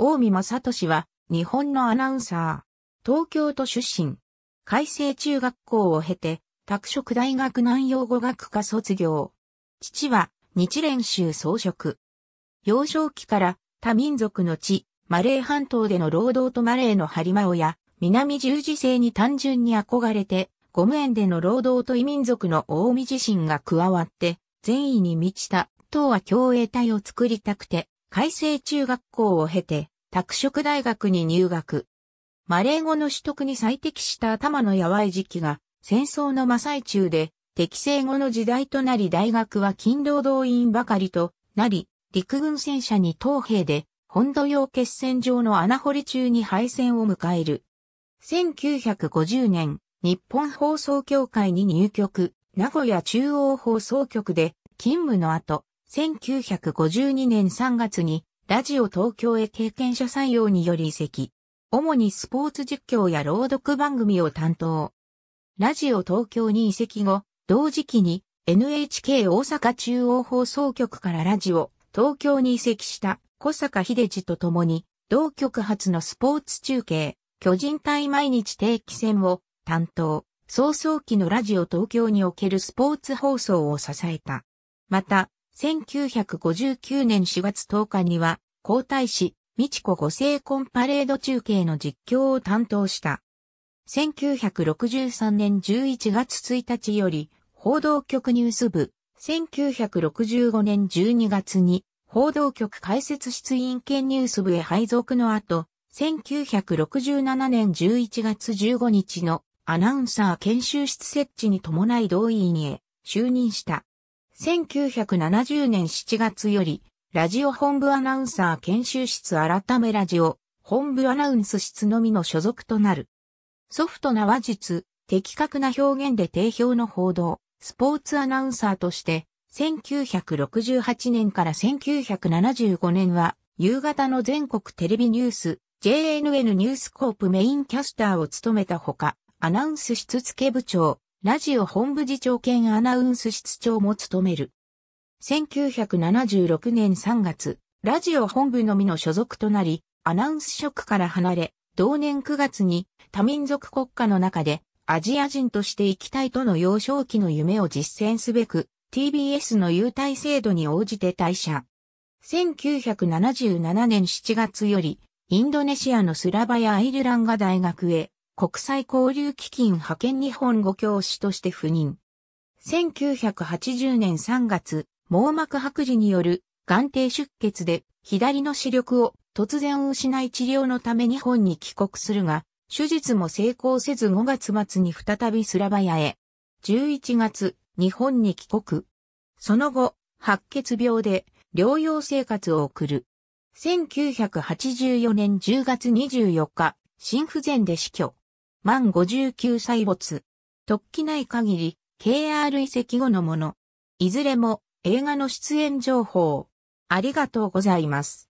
大見正俊は、日本のアナウンサー、東京都出身、海星中学校を経て、拓殖大学南洋語学科卒業。父は、日蓮宗装飾。幼少期から、他民族の地、マレー半島での労働とマレーの張り間や、南十字星に単純に憧れて、ゴム園での労働と異民族の大見自身が加わって、善意に満ちた、党は共栄体を作りたくて、海星中学校を経て、拓殖大学に入学。マレー語の取得に最適した頭のやわい時期が戦争の真最中で適正語の時代となり大学は勤労動員ばかりとなり陸軍戦車に東兵で本土用決戦場の穴掘り中に敗戦を迎える。1950年日本放送協会に入局、名古屋中央放送局で勤務の後1952年3月にラジオ東京へ経験者採用により移籍。主にスポーツ実況や朗読番組を担当。ラジオ東京に移籍後、同時期に NHK 大阪中央放送局からラジオ東京に移籍した小坂秀治と共に、同局初のスポーツ中継、巨人対毎日定期戦を担当、早々期のラジオ東京におけるスポーツ放送を支えた。また、1959年4月10日には、皇太子、美智子ご成婚パレード中継の実況を担当した。1963年11月1日より、報道局ニュース部、1965年12月に、報道局説室委員権ニュース部へ配属の後、1967年11月15日のアナウンサー研修室設置に伴い同委員へ就任した。1970年7月より、ラジオ本部アナウンサー研修室改めラジオ、本部アナウンス室のみの所属となる。ソフトな話術、的確な表現で定評の報道、スポーツアナウンサーとして、1968年から1975年は、夕方の全国テレビニュース、JNN ニュースコープメインキャスターを務めたほか、アナウンス室付部長、ラジオ本部次長兼アナウンス室長も務める。1976年3月、ラジオ本部のみの所属となり、アナウンス職から離れ、同年9月に多民族国家の中でアジア人として生きたいとの幼少期の夢を実践すべく、TBS の優待制度に応じて退社。1977年7月より、インドネシアのスラバやアイルランガ大学へ国際交流基金派遣日本語教師として赴任。1980年3月、網膜剥離による眼底出血で左の視力を突然失い治療のため日本に帰国するが、手術も成功せず5月末に再びスラバヤへ。11月、日本に帰国。その後、白血病で療養生活を送る。1984年10月24日、心不全で死去。満59歳没。突起ない限り、KR 遺跡後のもの。いずれも映画の出演情報。ありがとうございます。